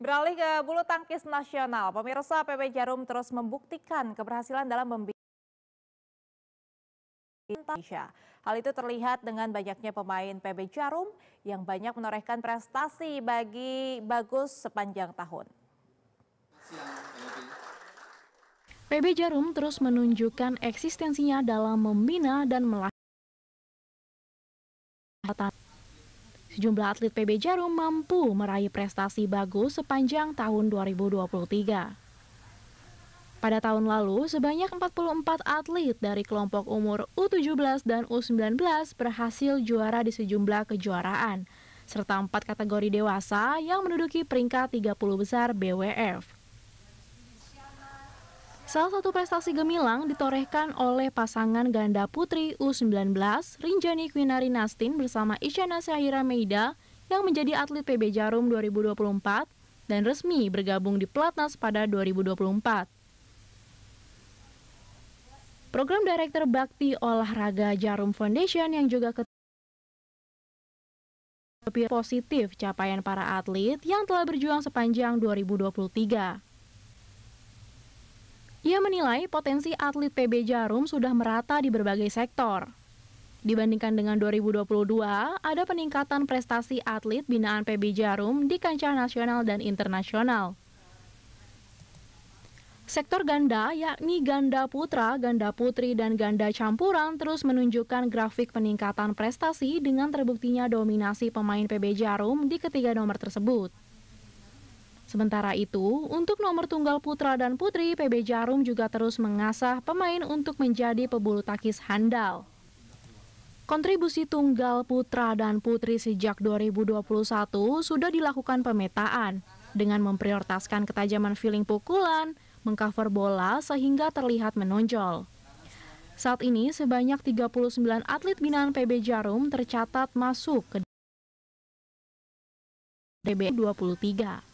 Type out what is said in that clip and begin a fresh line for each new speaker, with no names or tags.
Beralih ke bulu tangkis nasional, pemirsa PB Jarum terus membuktikan keberhasilan dalam membina Indonesia. Hal itu terlihat dengan banyaknya pemain PB Jarum yang banyak menorehkan prestasi bagi Bagus sepanjang tahun.
PB Jarum terus menunjukkan eksistensinya dalam membina dan melakukan sejumlah atlet PB Jarum mampu meraih prestasi bagus sepanjang tahun 2023. Pada tahun lalu, sebanyak 44 atlet dari kelompok umur U17 dan U19 berhasil juara di sejumlah kejuaraan, serta empat kategori dewasa yang menduduki peringkat 30 besar BWF. Salah satu prestasi gemilang ditorehkan oleh pasangan ganda putri U19 Rinjani Kwinari Nastin bersama Isyana Syahira Meida yang menjadi atlet PB Jarum 2024 dan resmi bergabung di Pelatnas pada 2024. Program Direktur Bakti Olahraga Jarum Foundation yang juga ketua positif capaian para atlet yang telah berjuang sepanjang 2023. Ia menilai potensi atlet PB Jarum sudah merata di berbagai sektor. Dibandingkan dengan 2022, ada peningkatan prestasi atlet binaan PB Jarum di kancah nasional dan internasional. Sektor ganda, yakni ganda putra, ganda putri, dan ganda campuran terus menunjukkan grafik peningkatan prestasi dengan terbuktinya dominasi pemain PB Jarum di ketiga nomor tersebut. Sementara itu, untuk nomor tunggal putra dan putri, PB Jarum juga terus mengasah pemain untuk menjadi pebulu tangkis handal. Kontribusi tunggal putra dan putri sejak 2021 sudah dilakukan pemetaan dengan memprioritaskan ketajaman feeling pukulan, mengcover bola sehingga terlihat menonjol. Saat ini sebanyak 39 atlet binaan PB Jarum tercatat masuk ke DB 23.